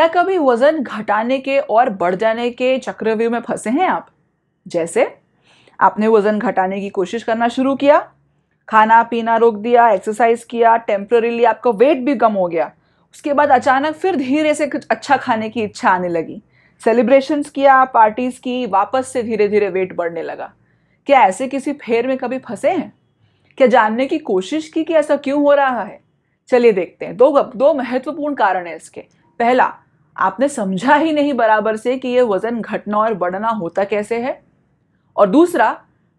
क्या कभी वजन घटाने के और बढ़ जाने के चक्रव्यूह में फंसे हैं आप जैसे आपने वजन घटाने की कोशिश करना शुरू किया खाना पीना रोक दिया एक्सरसाइज किया टेम्प्रेरीली आपका वेट भी कम हो गया उसके बाद अचानक फिर धीरे से कुछ अच्छा खाने की इच्छा आने लगी सेलिब्रेशंस किया पार्टीज़ की वापस से धीरे धीरे वेट बढ़ने लगा क्या ऐसे किसी फेर में कभी फंसे हैं क्या जानने की कोशिश की कि ऐसा क्यों हो रहा है चलिए देखते हैं दो दो महत्वपूर्ण कारण है इसके पहला आपने समझा ही नहीं बराबर से कि ये वजन घटना और बढ़ना होता कैसे है और दूसरा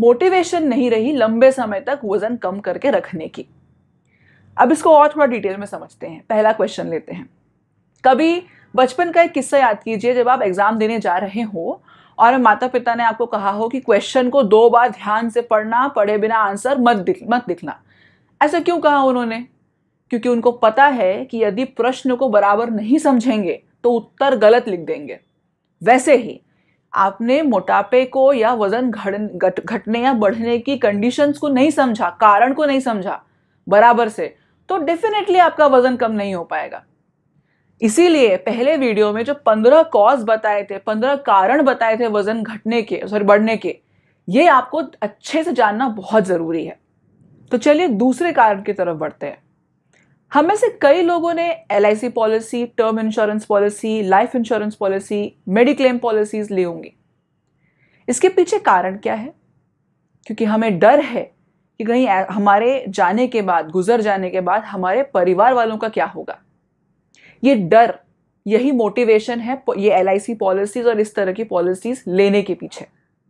मोटिवेशन नहीं रही लंबे समय तक वजन कम करके रखने की अब इसको और थोड़ा डिटेल में समझते हैं पहला क्वेश्चन लेते हैं कभी बचपन का एक किस्सा याद कीजिए जब आप एग्जाम देने जा रहे हो और माता पिता ने आपको कहा हो कि क्वेश्चन को दो बार ध्यान से पढ़ना पढ़े बिना आंसर मत दिख मत दिखना ऐसा क्यों कहा उन्होंने क्योंकि उनको पता है कि यदि प्रश्न को बराबर नहीं समझेंगे तो उत्तर गलत लिख देंगे वैसे ही आपने मोटापे को या वजन घटने घटने या बढ़ने की कंडीशंस को नहीं समझा कारण को नहीं समझा बराबर से तो डेफिनेटली आपका वजन कम नहीं हो पाएगा इसीलिए पहले वीडियो में जो पंद्रह कॉज बताए थे पंद्रह कारण बताए थे वजन घटने के सॉरी बढ़ने के ये आपको अच्छे से जानना बहुत ज़रूरी है तो चलिए दूसरे कारण की तरफ बढ़ते हैं हम में से कई लोगों ने L policy term insurance policy life insurance policy mediclaim policies ली होंगी इसके पीछे कारण क्या है क्योंकि हमें डर है कि कहीं हमारे जाने के बाद गुजर जाने के बाद हमारे परिवार वालों का क्या होगा ये डर यही मोटिवेशन है ये एल पॉलिसीज और इस तरह की पॉलिसीज लेने के पीछे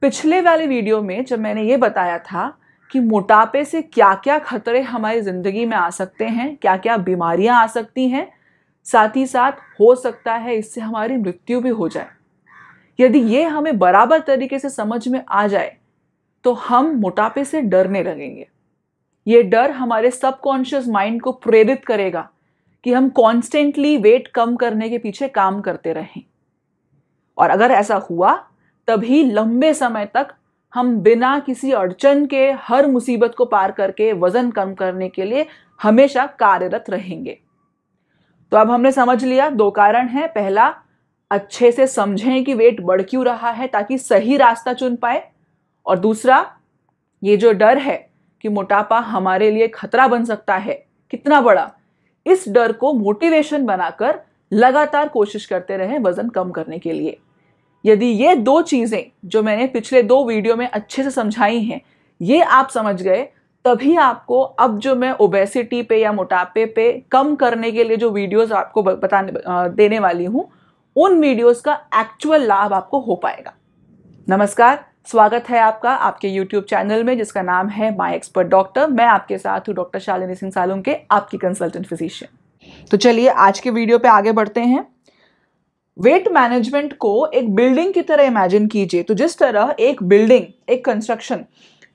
पिछले वाले वीडियो में जब मैंने ये बताया था कि मोटापे से क्या क्या खतरे हमारी ज़िंदगी में आ सकते हैं क्या क्या बीमारियां आ सकती हैं साथ ही साथ हो सकता है इससे हमारी मृत्यु भी हो जाए यदि ये हमें बराबर तरीके से समझ में आ जाए तो हम मोटापे से डरने लगेंगे ये डर हमारे सबकॉन्शियस माइंड को प्रेरित करेगा कि हम कॉन्स्टेंटली वेट कम करने के पीछे काम करते रहें और अगर ऐसा हुआ तभी लंबे समय तक हम बिना किसी अड़चन के हर मुसीबत को पार करके वजन कम करने के लिए हमेशा कार्यरत रहेंगे तो अब हमने समझ लिया दो कारण हैं पहला अच्छे से समझें कि वेट बढ़ क्यों रहा है ताकि सही रास्ता चुन पाए और दूसरा ये जो डर है कि मोटापा हमारे लिए खतरा बन सकता है कितना बड़ा इस डर को मोटिवेशन बनाकर लगातार कोशिश करते रहें वजन कम करने के लिए यदि ये दो चीज़ें जो मैंने पिछले दो वीडियो में अच्छे से समझाई हैं ये आप समझ गए तभी आपको अब जो मैं ओबेसिटी पे या मोटापे पे कम करने के लिए जो वीडियोस आपको बताने देने वाली हूँ उन वीडियोस का एक्चुअल लाभ आपको हो पाएगा नमस्कार स्वागत है आपका आपके यूट्यूब चैनल में जिसका नाम है माई एक्सपर्ट डॉक्टर मैं आपके साथ हूँ डॉक्टर शालिनी सिंह सालुंग के आपकी कंसल्टेंट फिजिशियन तो चलिए आज के वीडियो पे आगे बढ़ते हैं वेट मैनेजमेंट को एक बिल्डिंग की तरह इमेजिन कीजिए तो जिस तरह एक बिल्डिंग एक कंस्ट्रक्शन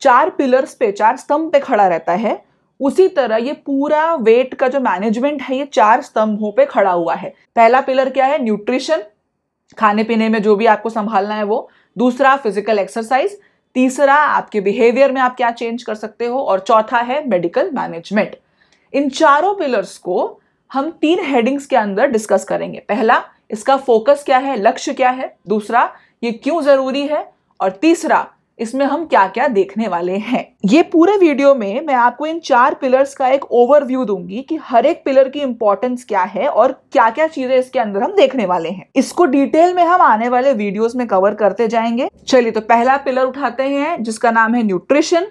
चार पिलर्स पे चार स्तंभ पे खड़ा रहता है उसी तरह ये पूरा वेट का जो मैनेजमेंट है ये चार स्तंभों पे खड़ा हुआ है पहला पिलर क्या है न्यूट्रिशन खाने पीने में जो भी आपको संभालना है वो दूसरा फिजिकल एक्सरसाइज तीसरा आपके बिहेवियर में आप क्या चेंज कर सकते हो और चौथा है मेडिकल मैनेजमेंट इन चारों पिलर्स को हम तीन हेडिंग्स के अंदर डिस्कस करेंगे पहला इसका फोकस क्या है लक्ष्य क्या है दूसरा ये क्यों जरूरी है और तीसरा इसमें हम क्या क्या देखने वाले हैं ये पूरे वीडियो में मैं आपको इन चार पिलर्स का एक ओवरव्यू दूंगी कि हर एक पिलर की इंपॉर्टेंस क्या है और क्या क्या चीजें इसके अंदर हम देखने वाले हैं इसको डिटेल में हम आने वाले वीडियोस में कवर करते जाएंगे चलिए तो पहला पिलर उठाते हैं जिसका नाम है न्यूट्रिशन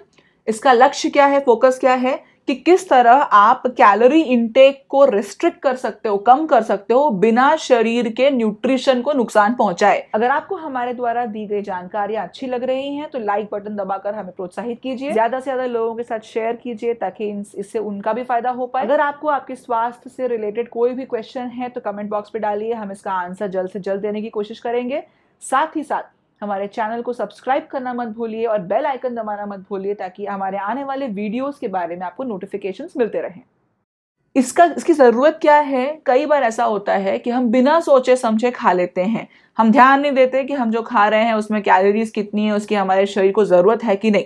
इसका लक्ष्य क्या है फोकस क्या है कि किस तरह आप कैलोरी इंटेक को रिस्ट्रिक्ट कर सकते हो कम कर सकते हो बिना शरीर के न्यूट्रिशन को नुकसान पहुंचाए अगर आपको हमारे द्वारा दी गई जानकारियां अच्छी लग रही हैं तो लाइक बटन दबाकर हमें प्रोत्साहित कीजिए ज्यादा से ज्यादा लोगों के साथ शेयर कीजिए ताकि इससे उनका भी फायदा हो पाए अगर आपको आपके स्वास्थ्य से रिलेटेड कोई भी क्वेश्चन है तो कमेंट बॉक्स पे डालिए हम इसका आंसर जल्द से जल्द देने की कोशिश करेंगे साथ ही साथ हमारे चैनल को सब्सक्राइब करना मत भूलिए और बेल आइकन दबाना मत भूलिए ताकि हमारे आने वाले वीडियोस के बारे में आपको नोटिफिकेशन मिलते रहें इसका इसकी ज़रूरत क्या है कई बार ऐसा होता है कि हम बिना सोचे समझे खा लेते हैं हम ध्यान नहीं देते कि हम जो खा रहे हैं उसमें कैलोरीज कितनी है उसकी हमारे शरीर को ज़रूरत है कि नहीं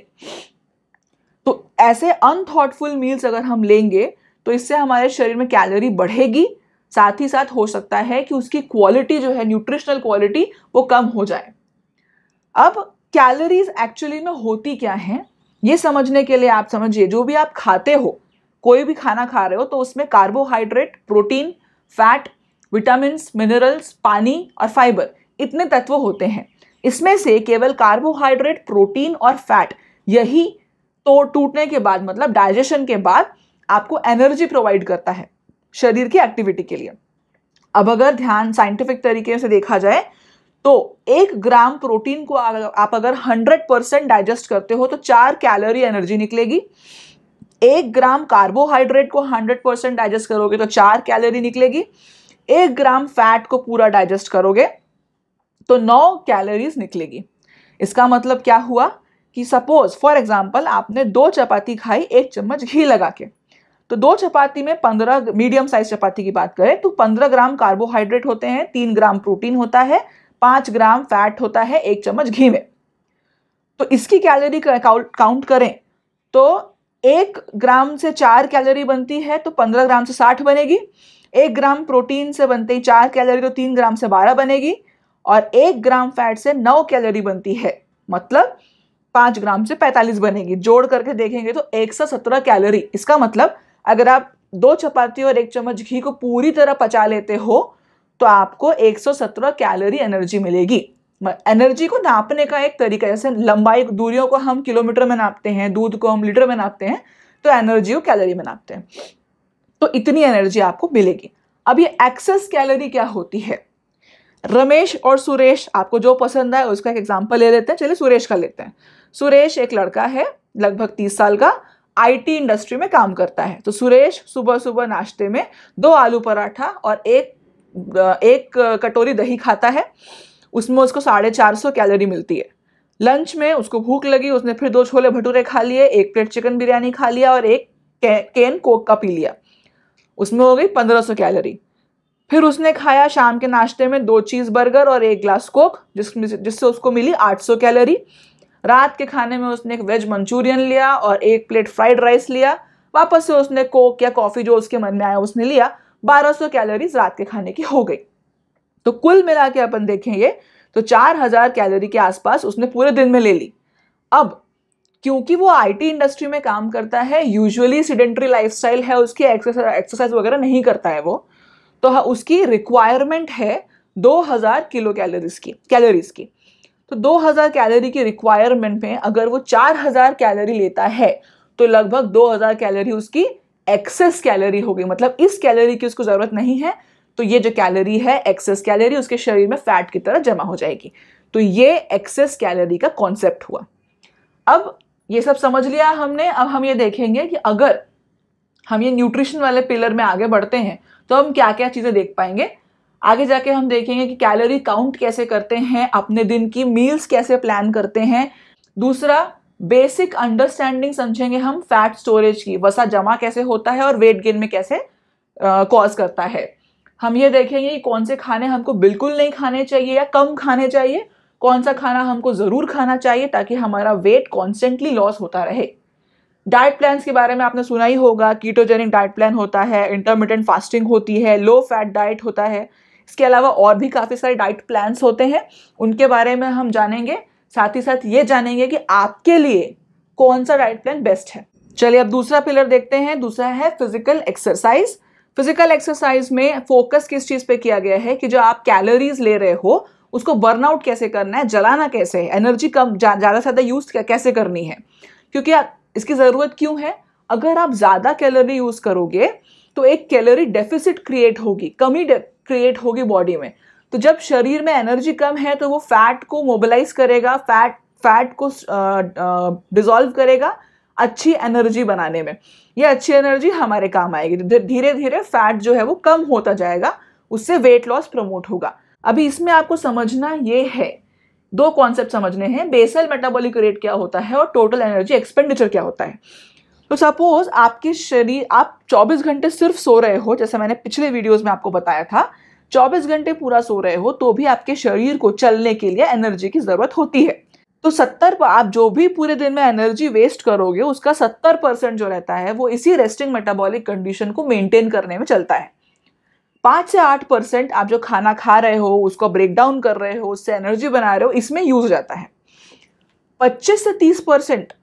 तो ऐसे अनथॉटफुल मील्स अगर हम लेंगे तो इससे हमारे शरीर में कैलोरी बढ़ेगी साथ ही साथ हो सकता है कि उसकी क्वालिटी जो है न्यूट्रिशनल क्वालिटी वो कम हो जाए अब कैलोरीज एक्चुअली में होती क्या हैं ये समझने के लिए आप समझिए जो भी आप खाते हो कोई भी खाना खा रहे हो तो उसमें carbohydrate protein fat vitamin minerals पानी और फाइबर इतने तत्व होते हैं इसमें से केवल कार्बोहाइड्रेट प्रोटीन और फैट यही तो टूटने के बाद मतलब डाइजेशन के बाद आपको एनर्जी प्रोवाइड करता है शरीर की एक्टिविटी के लिए अब अगर ध्यान साइंटिफिक तरीके से देखा जाए तो एक ग्राम प्रोटीन को आप अगर हंड्रेड परसेंट डाइजेस्ट करते हो तो चार कैलोरी एनर्जी निकलेगी एक ग्राम कार्बोहाइड्रेट को हंड्रेड परसेंट डाइजेस्ट करोगे तो चार कैलोरी निकलेगी एक ग्राम फैट को पूरा डाइजेस्ट करोगे तो नौ कैलोरीज निकलेगी इसका मतलब क्या हुआ कि सपोज फॉर एग्जाम्पल आपने दो चपाती खाई एक चम्मच घी लगा के तो दो चपाती में पंद्रह मीडियम साइज चपाती की बात करें तो पंद्रह ग्राम कार्बोहाइड्रेट होते हैं तीन ग्राम प्रोटीन होता है पांच ग्राम फैट होता है एक चम्मच घी में तो इसकी कैलोरी काउंट करें तो एक ग्राम से चार कैलोरी बनती है तो पंद्रह ग्राम से साठ बनेगी एक ग्राम प्रोटीन से बनते ही चार कैलोरी तो तीन ग्राम से बारह बनेगी और एक ग्राम फैट से नौ कैलोरी बनती है मतलब पाँच ग्राम से पैंतालीस बनेगी जोड़ करके देखेंगे तो एक सौ सत्रह कैलोरी इसका मतलब अगर आप दो चपाती और एक चम्मच घी को पूरी तरह पचा लेते हो तो आपको 117 कैलोरी एनर्जी मिलेगी एनर्जी को नापने का एक तरीका जैसे लंबाई दूरियों को हम किलोमीटर में नापते हैं दूध को हम लीटर में नापते हैं तो एनर्जी को कैलोरी में नापते हैं तो इतनी एनर्जी आपको मिलेगी अब ये एक्सेस कैलोरी क्या होती है रमेश और सुरेश आपको जो पसंद आए उसका एक एग्जाम्पल ले लेते हैं चलिए सुरेश का लेते हैं सुरेश एक लड़का है लगभग तीस साल का आईटी इंडस्ट्री में काम करता है तो सुरेश सुबह सुबह नाश्ते में दो आलू पराठा और एक एक कटोरी दही खाता है उसमें उसको साढ़े चार सौ कैलोरी मिलती है लंच में उसको भूख लगी उसने फिर दो छोले भटूरे खा लिए एक प्लेट चिकन बिरयानी खा लिया और एक केन कोक का पी लिया उसमें हो गई पंद्रह सौ कैलोरी फिर उसने खाया शाम के नाश्ते में दो चीज़ बर्गर और एक ग्लास कोक जिसमें जिससे उसको मिली आठ सौ कैलोरी रात के खाने में उसने एक वेज मंचूरियन लिया और एक प्लेट फ्राइड राइस लिया वापस से उसने कोक या कॉफ़ी जो उसके मन में आया उसने लिया 1200 कैलोरीज रात के खाने की हो गई तो कुल मिला के अपन देखें ये तो 4000 कैलोरी के आसपास उसने पूरे दिन में ले ली अब क्योंकि वो आईटी इंडस्ट्री में काम करता है यूजुअली सिडेंट्री लाइफस्टाइल है उसकी एक्सरसाइज वगैरह नहीं करता है वो तो हाँ, उसकी रिक्वायरमेंट है 2000 किलो कैलोरीज की कैलोरीज की तो 2000 कैलोरी की रिक्वायरमेंट में अगर वो 4000 कैलोरी लेता है तो लगभग 2000 कैलोरी उसकी एक्सेस कैलोरी हो गई मतलब इस कैलोरी की उसको ज़रूरत नहीं है तो ये जो कैलोरी है एक्सेस कैलोरी उसके शरीर में फैट की तरह जमा हो जाएगी तो ये एक्सेस कैलोरी का कॉन्सेप्ट हुआ अब ये सब समझ लिया हमने अब हम ये देखेंगे कि अगर हम ये न्यूट्रिशन वाले पिलर में आगे बढ़ते हैं तो हम क्या क्या चीज़ें देख पाएंगे आगे जाके हम देखेंगे कि कैलोरी काउंट कैसे करते हैं अपने दिन की मील्स कैसे प्लान करते हैं दूसरा बेसिक अंडरस्टैंडिंग समझेंगे हम फैट स्टोरेज की वसा जमा कैसे होता है और वेट गेन में कैसे कॉज करता है हम ये देखेंगे कि कौन से खाने हमको बिल्कुल नहीं खाने चाहिए या कम खाने चाहिए कौन सा खाना हमको ज़रूर खाना चाहिए ताकि हमारा वेट कॉन्स्टेंटली लॉस होता रहे डाइट प्लान्स के बारे में आपने सुना ही होगा कीटोजेनिक डाइट प्लान होता है इंटरमीडियंट फास्टिंग होती है लो फैट डाइट होता है इसके अलावा और भी काफ़ी सारे डाइट प्लान्स होते हैं उनके बारे में हम जानेंगे साथ ही साथ ये जानेंगे कि आपके लिए कौन सा डाइट प्लान बेस्ट है चलिए अब दूसरा पिलर देखते हैं दूसरा है फिजिकल एक्सरसाइज फिजिकल एक्सरसाइज में फोकस किस चीज़ पे किया गया है कि जो आप कैलोरीज ले रहे हो उसको बर्नआउट कैसे करना है जलाना कैसे है एनर्जी कम ज़्यादा से ज़्यादा यूज़ कैसे करनी है क्योंकि इसकी ज़रूरत क्यों है अगर आप ज़्यादा कैलोरी यूज़ करोगे तो एक कैलोरी डेफिसिट क्रिएट होगी कमी क्रिएट होगी बॉडी में तो जब शरीर में एनर्जी कम है तो वो फैट को मोबिलाइज करेगा फैट फैट को डिजोल्व करेगा अच्छी एनर्जी बनाने में ये अच्छी एनर्जी हमारे काम आएगी धीरे धीरे फैट जो है वो कम होता जाएगा उससे वेट लॉस प्रमोट होगा अभी इसमें आपको समझना ये है दो कॉन्सेप्ट समझने हैं बेसल मेटाबॉलिक रेट क्या होता है और टोटल एनर्जी एक्सपेंडिचर क्या होता है तो सपोज आपके शरीर आप 24 घंटे सिर्फ सो रहे हो जैसे मैंने पिछले वीडियोस में आपको बताया था 24 घंटे पूरा सो रहे हो तो भी आपके शरीर को चलने के लिए एनर्जी की ज़रूरत होती है तो सत्तर आप जो भी पूरे दिन में एनर्जी वेस्ट करोगे उसका सत्तर परसेंट जो रहता है वो इसी रेस्टिंग मेटाबॉलिक कंडीशन को मेंटेन करने में चलता है पाँच से आठ परसेंट आप जो खाना खा रहे हो उसको ब्रेक डाउन कर रहे हो उससे एनर्जी बना रहे हो इसमें यूज जाता है पच्चीस से तीस परसेंट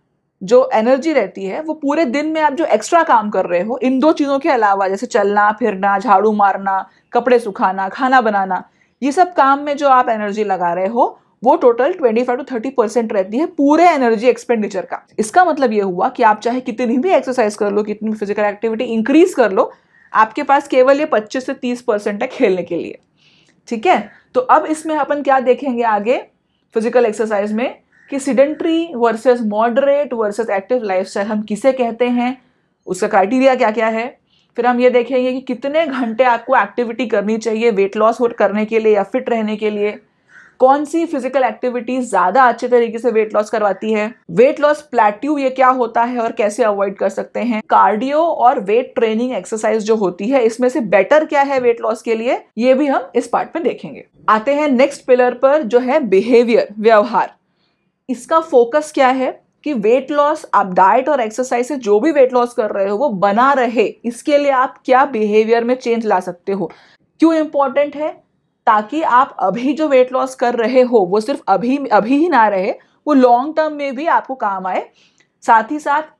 जो एनर्जी रहती है वो पूरे दिन में आप जो एक्स्ट्रा काम कर रहे हो इन दो चीज़ों के अलावा जैसे चलना फिरना झाड़ू मारना कपड़े सुखाना खाना बनाना ये सब काम में जो आप एनर्जी लगा रहे हो वो टोटल 25 टू 30 परसेंट रहती है पूरे एनर्जी एक्सपेंडिचर का इसका मतलब ये हुआ कि आप चाहे कितनी भी एक्सरसाइज कर लो कितनी भी फिजिकल एक्टिविटी इंक्रीज कर लो आपके पास केवल ये 25 से 30 परसेंट है खेलने के लिए ठीक है तो अब इसमें अपन क्या देखेंगे आगे फिजिकल एक्सरसाइज में कि sedentary versus moderate versus active life हम किसे कहते हैं उसका क्राइटेरिया क्या क्या है फिर हम ये देखेंगे कि कितने घंटे आपको एक्टिविटी करनी चाहिए वेट लॉस करने के लिए या फिट रहने के लिए कौन सी फिजिकल एक्टिविटी ज़्यादा अच्छे तरीके से वेट लॉस करवाती है वेट लॉस प्लेट्यू ये क्या होता है और कैसे अवॉइड कर सकते हैं कार्डियो और वेट ट्रेनिंग एक्सरसाइज जो होती है इसमें से बेटर क्या है वेट लॉस के लिए ये भी हम इस पार्ट में देखेंगे आते हैं नेक्स्ट पिलर पर जो है बिहेवियर व्यवहार इसका फोकस क्या है कि वेट लॉस आप डाइट और एक्सरसाइज से जो भी वेट लॉस कर रहे हो वो बना रहे इसके लिए आप क्या बिहेवियर में चेंज ला सकते हो क्यों इम्पॉर्टेंट है ताकि आप अभी जो वेट लॉस कर रहे हो वो सिर्फ अभी अभी ही ना रहे वो लॉन्ग टर्म में भी आपको काम आए साथ ही साथ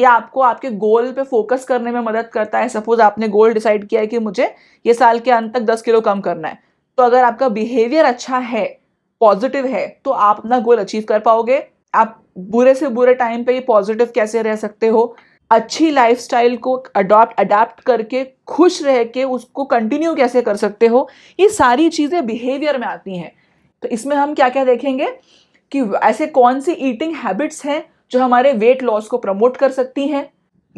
ये आपको आपके गोल पे फोकस करने में मदद करता है सपोज आपने गोल डिसाइड किया है कि मुझे ये साल के अंत तक दस किलो कम करना है तो अगर आपका बिहेवियर अच्छा है पॉजिटिव है तो आप अपना गोल अचीव कर पाओगे आप बुरे से बुरे टाइम पे पॉजिटिव कैसे रह सकते हो अच्छी स्टाइल को अडॉप्ट अडेप्ट करके खुश रह के उसको कंटिन्यू कैसे कर सकते हो ये सारी चीज़ें बिहेवियर में आती हैं तो इसमें हम क्या क्या देखेंगे कि ऐसे कौन सी ईटिंग हैबिट्स हैं जो हमारे वेट लॉस को प्रमोट कर सकती हैं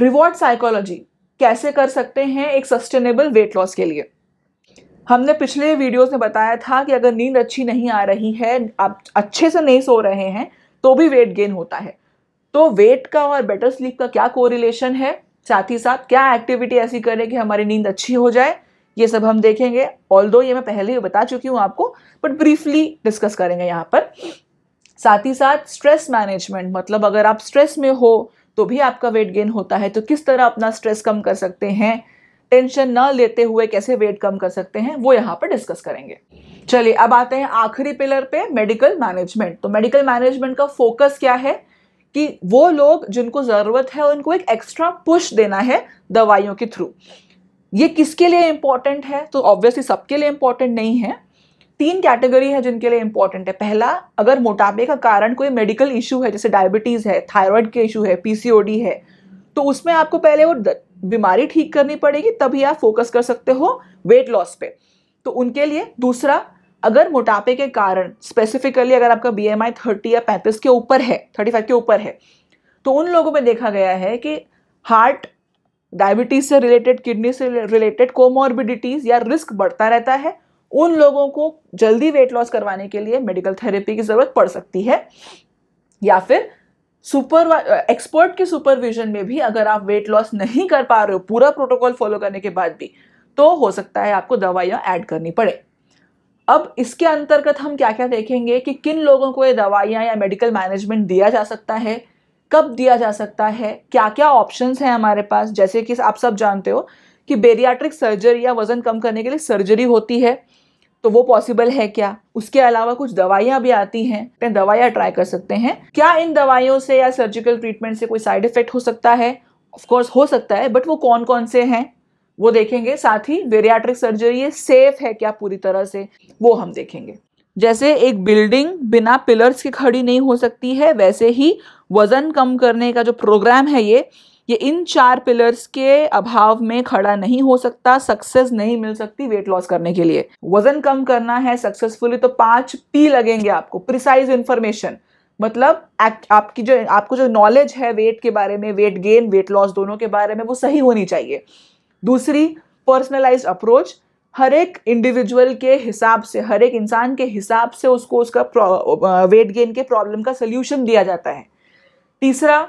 रिवॉर्ड साइकोलॉजी कैसे कर सकते हैं एक सस्टेनेबल वेट लॉस के लिए हमने पिछले वीडियोस में बताया था कि अगर नींद अच्छी नहीं आ रही है आप अच्छे से नहीं सो रहे हैं तो भी वेट गेन होता है तो वेट का और बेटर स्लीप का क्या कोरिलेशन है साथ ही साथ क्या एक्टिविटी ऐसी करें कि हमारी नींद अच्छी हो जाए ये सब हम देखेंगे ऑल दो ये मैं पहले ही बता चुकी हूँ आपको बट ब्रीफली डिस्कस करेंगे यहाँ पर साथ ही साथ स्ट्रेस मैनेजमेंट मतलब अगर आप स्ट्रेस में हो तो भी आपका वेट गेन होता है तो किस तरह अपना स्ट्रेस कम कर सकते हैं टेंशन न लेते हुए कैसे वेट कम कर सकते हैं वो यहाँ पर डिस्कस करेंगे चलिए अब आते हैं आखिरी पिलर पे मेडिकल मैनेजमेंट तो मेडिकल मैनेजमेंट का फोकस क्या है कि वो लोग जिनको ज़रूरत है उनको एक एक्स्ट्रा पुश देना है दवाइयों के थ्रू ये किसके लिए इम्पॉर्टेंट है तो ऑब्वियसली सबके लिए इम्पॉर्टेंट नहीं है तीन कैटेगरी है जिनके लिए इंपॉर्टेंट है पहला अगर मोटापे का कारण कोई मेडिकल इशू है जैसे डायबिटीज़ है थायराइड के इशू है पीसीओडी है तो उसमें आपको पहले वो बीमारी ठीक करनी पड़ेगी तभी आप फोकस कर सकते हो वेट लॉस पे तो उनके लिए दूसरा अगर मोटापे के कारण स्पेसिफिकली अगर आपका बी एम आई थर्टी या पैंतीस के ऊपर है थर्टी फाइव के ऊपर है तो उन लोगों में देखा गया है कि हार्ट डायबिटीज से रिलेटेड किडनी से रिलेटेड कोमोरबिडिटीज़ या रिस्क बढ़ता रहता है उन लोगों को जल्दी वेट लॉस करवाने के लिए मेडिकल थेरेपी की ज़रूरत पड़ सकती है या फिर सुपर एक्सपर्ट के सुपरविजन में भी अगर आप वेट लॉस नहीं कर पा रहे हो पूरा प्रोटोकॉल फॉलो करने के बाद भी तो हो सकता है आपको दवाइयाँ ऐड करनी पड़े अब इसके अंतर्गत हम क्या क्या देखेंगे कि किन लोगों को ये दवाइयाँ या मेडिकल मैनेजमेंट दिया जा सकता है कब दिया जा सकता है क्या क्या ऑप्शंस हैं हमारे पास जैसे कि आप सब जानते हो कि बेरियाट्रिक सर्जरी या वज़न कम करने के लिए सर्जरी होती है तो वो पॉसिबल है क्या उसके अलावा कुछ दवाइयाँ भी आती हैं दवाइयाँ ट्राई कर सकते हैं क्या इन दवाइयों से या सर्जिकल ट्रीटमेंट से कोई साइड इफेक्ट हो सकता है ऑफकोर्स हो सकता है बट वो कौन कौन से हैं वो देखेंगे साथ ही वेरियाट्रिक सर्जरी ये सेफ है क्या पूरी तरह से वो हम देखेंगे जैसे एक बिल्डिंग बिना पिलर्स के खड़ी नहीं हो सकती है वैसे ही वज़न कम करने का जो प्रोग्राम है ये ये इन चार पिलर्स के अभाव में खड़ा नहीं हो सकता सक्सेस नहीं मिल सकती वेट लॉस करने के लिए वजन कम करना है सक्सेसफुली तो पांच पी लगेंगे आपको प्रिसाइज इंफॉर्मेशन मतलब आपकी जो आपको जो नॉलेज है वेट के बारे में वेट गेन वेट लॉस दोनों के बारे में वो सही होनी चाहिए दूसरी पर्सनलाइज अप्रोच हर एक इंडिविजुअल के हिसाब से हर एक इंसान के हिसाब से उसको उसका वेट गेन के प्रॉब्लम का सोल्यूशन दिया जाता है तीसरा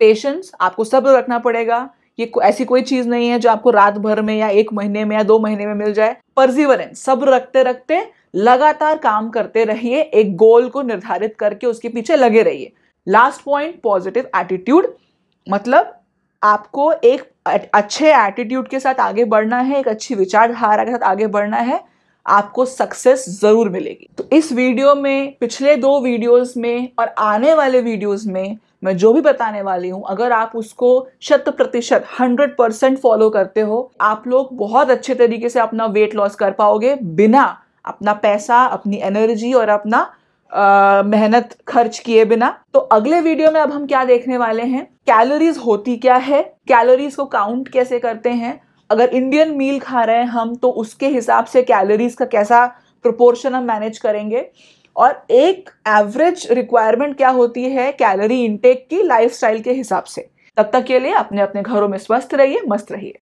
पेशेंस आपको सब्र रखना पड़ेगा ये ऐसी कोई चीज़ नहीं है जो आपको रात भर में या एक महीने में या दो महीने में मिल जाए परजीवरेंस सब्र रखते रखते लगातार काम करते रहिए एक गोल को निर्धारित करके उसके पीछे लगे रहिए लास्ट पॉइंट पॉजिटिव एटीट्यूड मतलब आपको एक अच्छे एटीट्यूड के साथ आगे बढ़ना है एक अच्छी विचारधारा के साथ आगे बढ़ना है आपको सक्सेस ज़रूर मिलेगी तो इस वीडियो में पिछले दो वीडियोस में और आने वाले वीडियोस में मैं जो भी बताने वाली हूँ अगर आप उसको शत प्रतिशत हंड्रेड परसेंट फॉलो करते हो आप लोग बहुत अच्छे तरीके से अपना वेट लॉस कर पाओगे बिना अपना पैसा अपनी एनर्जी और अपना आ, मेहनत खर्च किए बिना तो अगले वीडियो में अब हम क्या देखने वाले हैं कैलोरीज होती क्या है कैलोरीज को काउंट कैसे करते हैं अगर इंडियन मील खा रहे हैं हम तो उसके हिसाब से कैलोरीज का कैसा प्रोपोर्शन हम मैनेज करेंगे और एक एवरेज रिक्वायरमेंट क्या होती है कैलोरी इंटेक की लाइफस्टाइल के हिसाब से तब तक के लिए अपने अपने घरों में स्वस्थ रहिए मस्त रहिए